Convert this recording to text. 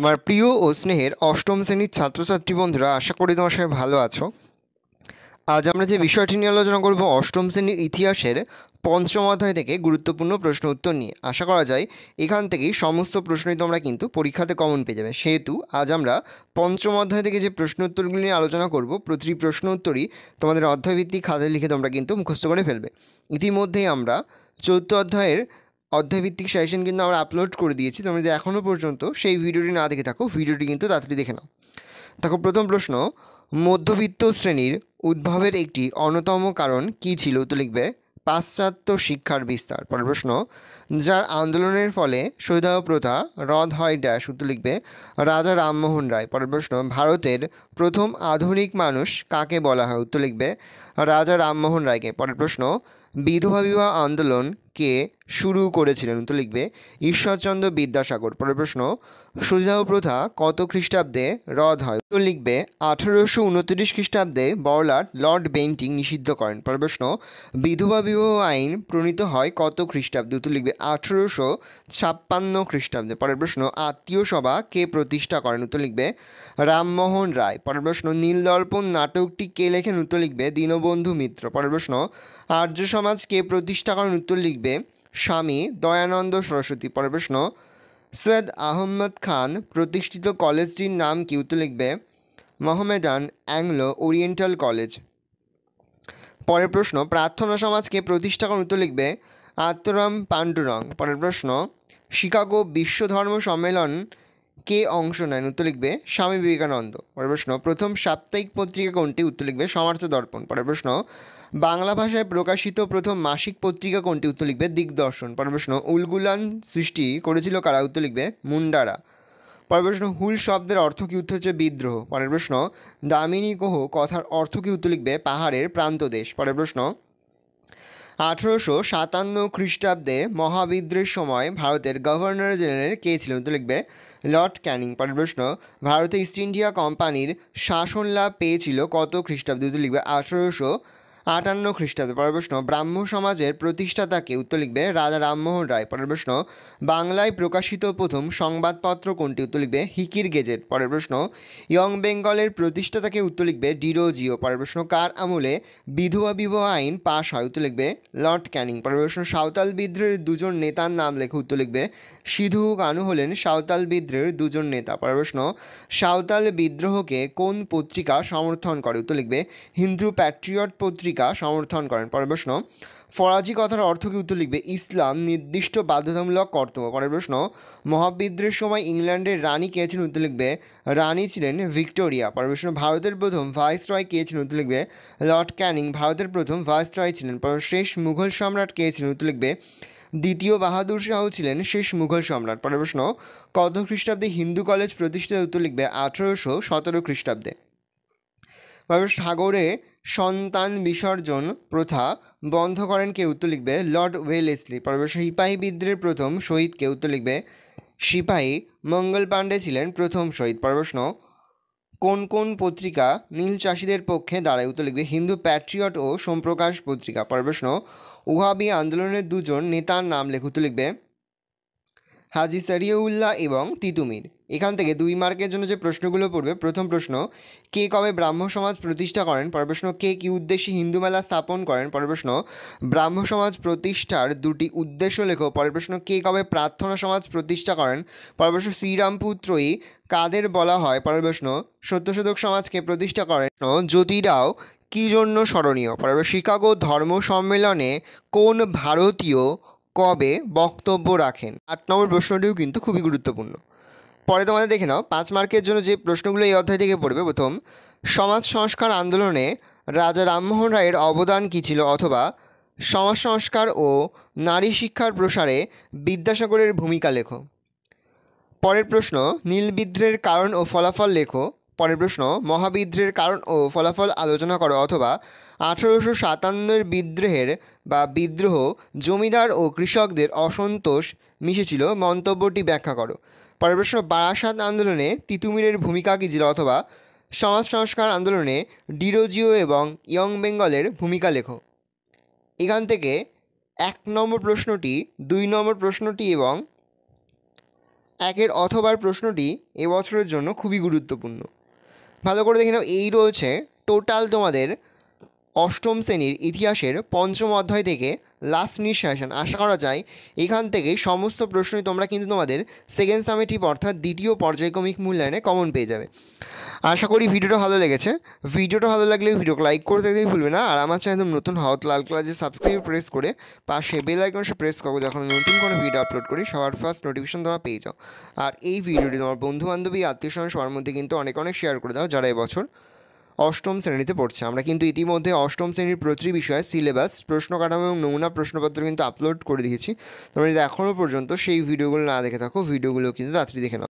আমার প্রিয় ও স্নেহের অষ্টম শ্রেণীর ছাত্রছাত্রী বন্ধুরা আশা করি তোমার সবাই ভালো আছো আজ আমরা যে বিষয়টি নিয়ে আলোচনা করব অষ্টম শ্রেণীর ইতিহাসের পঞ্চম অধ্যায় থেকে গুরুত্বপূর্ণ প্রশ্ন উত্তর নিয়ে আশা করা যায় এখান থেকেই সমস্ত প্রশ্নই তোমরা কিন্তু পরীক্ষাতে কমন পেয়ে যাবে সেহেতু আজ আমরা পঞ্চম অধ্যায় থেকে যে প্রশ্ন উত্তরগুলি নিয়ে আলোচনা করব প্রতিটি প্রশ্ন উত্তরই তোমাদের অধ্যায়ভিত্তিক খাতায় লিখে তোমরা কিন্তু মুখস্থ করে ফেলবে ইতিমধ্যেই আমরা চৌদ্দ অধ্যায়ের অধ্যায়ভিত্তিক সাজেশন কিন্তু আমরা আপলোড করে দিয়েছি তোমরা যদি এখনও পর্যন্ত সেই ভিডিওটি না দেখে থাকো ভিডিওটি কিন্তু তাড়াতাড়ি দেখে নাও দেখো প্রথম প্রশ্ন মধ্যবিত্ত শ্রেণীর উদ্ভবের একটি অন্যতম কারণ কি ছিল তো লিখবে পাশ্চাত্য শিক্ষার বিস্তার পরের প্রশ্ন যার আন্দোলনের ফলে সৈদাহ প্রথা রদ হয় ড্যাশ উত্তর লিখবে রাজা রামমোহন রায় পরের প্রশ্ন ভারতের প্রথম আধুনিক মানুষ কাকে বলা হয় উত্তর লিখবে রাজা রামমোহন রায়কে পরের প্রশ্ন বিধবা বিবাহ আন্দোলন কে শুরু করেছিলেন তো লিখবে ঈশ্বরচন্দ্র বিদ্যাসাগর পরের প্রশ্ন সুজাহ প্রথা কত খ্রিস্টাব্দে রদ হয় তো লিখবে আঠারোশো উনত্রিশ খ্রিস্টাব্দে বড়লাট লর্ড বেন্টিং নিষিদ্ধ করেন পরের প্রশ্ন বিধবা বিবাহ আইন প্রণীত হয় কত খ্রিস্টাব্দে তো লিখবে আঠারোশো ছাপ্পান্ন খ্রিস্টাব্দে পরের প্রশ্ন আত্মীয় সভা কে প্রতিষ্ঠা করেন উত্তর লিখবে রামমোহন রায় পরের প্রশ্ন নীলদর্পণ নাটকটি কে লেখেন উত্তর লিখবে দীনবন্ধু মিত্র পরের প্রশ্ন আর্য সমাজ কে প্রতিষ্ঠা করেন উত্তর লিখবে স্বামী দয়ানন্দ সরস্বতী পরের প্রশ্ন সৈয়দ আহমদ খান প্রতিষ্ঠিত কলেজটির নাম কি উত্তর লিখবে মোহামেডান অ্যাংলো ওরিয়েন্টাল কলেজ পরের প্রশ্ন প্রার্থনা সমাজকে প্রতিষ্ঠা করার উত্তর লিখবে আত্মরাম পাণ্ডুরং পরের প্রশ্ন শিকাগো বিশ্ব ধর্ম সম্মেলন কে অংশ নেন উত্তর লিখবে স্বামী বিবেকানন্দ পরের প্রশ্ন প্রথম সাপ্তাহিক পত্রিকা কোনটি উত্তর লিখবে সমার্থ দর্পণ পরের প্রশ্ন বাংলা ভাষায় প্রকাশিত প্রথম মাসিক পত্রিকা কোনটি উত্তর লিখবে দিগদর্শন পরের প্রশ্ন উলগুলান সৃষ্টি করেছিল কারা উত্তর লিখবে মুন্ডারা পরের প্রশ্ন হুল শব্দের অর্থ কী উত্তর হচ্ছে বিদ্রোহ পরের প্রশ্ন দামিনী কোহ কথার অর্থ কী উত্তর লিখবে পাহাড়ের প্রান্তদেশ পরের প্রশ্ন আঠেরোশো সাতান্ন খ্রিস্টাব্দে মহাবিদ্রোহের সময় ভারতের গভর্নর জেনারেল কে ছিলেন তো লিখবে লর্ড ক্যানিং পরের প্রশ্ন ভারতে ইস্ট ইন্ডিয়া কোম্পানির শাসন লাভ পেয়েছিল কত খ্রিস্টাব্দে তো লিখবে আঠেরোশো আটান্ন খ্রিস্টাব্দে পরের প্রশ্ন ব্রাহ্ম সমাজের প্রতিষ্ঠাতাকে উত্তর লিখবে রাজা রামমোহন রায় পরের প্রশ্ন বাংলায় প্রকাশিত প্রথম সংবাদপত্র কোনটি উত্তর লিখবে হিকির গেজেট পরের প্রশ্ন ইয়ং বেঙ্গলের প্রতিষ্ঠাতাকে উত্তর লিখবে ডিরোজিও পরের প্রশ্ন কার আমলে বিধবা বিবাহ আইন পাশ হয় উত্তর লিখবে লর্ড ক্যানিং পরের প্রশ্ন সাঁওতাল বিদ্রোহের দুজন নেতার নাম লেখে উত্তর লিখবে সিধু কানু হলেন সাঁওতাল বিদ্রোহের দুজন নেতা পরের প্রশ্ন সাঁওতাল বিদ্রোহকে কোন পত্রিকা সমর্থন করে উত্তর লিখবে হিন্দু প্যাট্রিয়ট পত্রিকা ভূমিকা সমর্থন করেন পরের প্রশ্ন ফরাজি কথার অর্থ কি উত্তর লিখবে ইসলাম নির্দিষ্ট বাধ্যতামূলক কর্তব্য পরের প্রশ্ন মহাবিদ্রের সময় ইংল্যান্ডের রানী কে ছিলেন উত্তর লিখবে রানী ছিলেন ভিক্টোরিয়া পরের প্রশ্ন ভারতের প্রথম ভাইস রয় কে ছিলেন উত্তর লিখবে লর্ড ক্যানিং ভারতের প্রথম ভাইস রয় ছিলেন পরের শেষ মুঘল সম্রাট কে ছিলেন উত্তর লিখবে দ্বিতীয় বাহাদুর শাহ ছিলেন শেষ মুঘল সম্রাট পরের প্রশ্ন কত খ্রিস্টাব্দে হিন্দু কলেজ প্রতিষ্ঠিত উত্তর লিখবে আঠারোশো সতেরো খ্রিস্টাব্দে ভাবে সাগরে সন্তান বিসর্জন প্রথা বন্ধ করেন কে উত্তর লিখবে লর্ড ওয়েলেসলি পর্ব সিপাহি বিদ্রের প্রথম শহীদ কে উত্তর লিখবে সিপাহী মঙ্গল পাণ্ডে ছিলেন প্রথম শহীদ প্রশ্ন কোন কোন পত্রিকা নীল চাষিদের পক্ষে দাঁড়ায় উত্তর লিখবে হিন্দু প্যাট্রিয়ট ও সোমপ্রকাশ পত্রিকা প্রশ্ন উহাবি আন্দোলনের দুজন নেতার নাম লেখ উত্তর লিখবে হাজি সারিউল্লাহ এবং তিতুমির এখান থেকে দুই মার্কের জন্য যে প্রশ্নগুলো পড়বে প্রথম প্রশ্ন কে কবে ব্রাহ্ম সমাজ প্রতিষ্ঠা করেন পরের প্রশ্ন কে কী উদ্দেশ্যে হিন্দু মেলা স্থাপন করেন পরের প্রশ্ন ব্রাহ্ম সমাজ প্রতিষ্ঠার দুটি উদ্দেশ্য লেখো পরের প্রশ্ন কে কবে প্রার্থনা সমাজ প্রতিষ্ঠা করেন পরের প্রশ্ন শ্রীরামপুত্রই কাদের বলা হয় পরের প্রশ্ন সত্যশোধক সমাজকে প্রতিষ্ঠা করেন জ্যোতিরাও কী জন্য স্মরণীয় পরের শিকাগো ধর্ম সম্মেলনে কোন ভারতীয় কবে বক্তব্য রাখেন আট নম্বর প্রশ্নটিও কিন্তু খুবই গুরুত্বপূর্ণ পরে তোমাদের দেখে নাও পাঁচ মার্কের জন্য যে প্রশ্নগুলো এই অধ্যায় থেকে পড়বে প্রথম সমাজ সংস্কার আন্দোলনে রাজা রামমোহন রায়ের অবদান কী ছিল অথবা সমাজ সংস্কার ও নারী শিক্ষার প্রসারে বিদ্যাসাগরের ভূমিকা লেখো পরের প্রশ্ন নীলবিদ্রের কারণ ও ফলাফল লেখো পরের প্রশ্ন মহাবিদ্রের কারণ ও ফলাফল আলোচনা করো অথবা আঠেরোশো সাতান্নের বিদ্রোহের বা বিদ্রোহ জমিদার ও কৃষকদের অসন্তোষ মিশেছিল মন্তব্যটি ব্যাখ্যা করো পরবর্তী বারাসাত আন্দোলনে তিতুমিরের ভূমিকা কি ছিল অথবা সমাজ সংস্কার আন্দোলনে ডিরোজিও এবং ইয়ং বেঙ্গলের ভূমিকা লেখো এখান থেকে এক নম্বর প্রশ্নটি দুই নম্বর প্রশ্নটি এবং একের অথবার প্রশ্নটি এবছরের জন্য খুবই গুরুত্বপূর্ণ ভালো করে দেখে নাও এই রয়েছে টোটাল তোমাদের অষ্টম শ্রেণীর ইতিহাসের পঞ্চম অধ্যায় থেকে লাস্ট মিনিট সেশন আশা করা যায় এখান থেকে সমস্ত প্রশ্নই তোমরা কিন্তু তোমাদের সেকেন্ড সামেটিপ অর্থাৎ দ্বিতীয় পর্যায়ক্রমিক মূল্যায়নে কমন পেয়ে যাবে আশা করি ভিডিওটা ভালো লেগেছে ভিডিওটা ভালো লাগলে ভিডিওকে লাইক করে দেখতেই ভুলবে না আর আমার চ্যানেল নতুন হাওত লাল ক্লাসে সাবস্ক্রাইব প্রেস করে পাশে বেল আইকনসে প্রেস করো যখন আমি নতুন কোনো ভিডিও আপলোড করি সবার ফার্স্ট নোটিফিকেশন তোমরা পেয়ে যাও আর এই ভিডিওটি তোমার বন্ধু বান্ধবী আত্মীয় স্বজন সবার মধ্যে কিন্তু অনেক অনেক শেয়ার করে দাও যারা এবছর অষ্টম শ্রেণীতে পড়ছে আমরা কিন্তু ইতিমধ্যে অষ্টম শ্রেণীর প্রতিটি বিষয়ে সিলেবাস প্রশ্ন কাঠামো এবং নমুনা প্রশ্নপত্র কিন্তু আপলোড করে দিয়েছি তোমরা যদি এখনও পর্যন্ত সেই ভিডিওগুলো না দেখে থাকো ভিডিওগুলো কিন্তু তাড়াতাড়ি দেখে নাও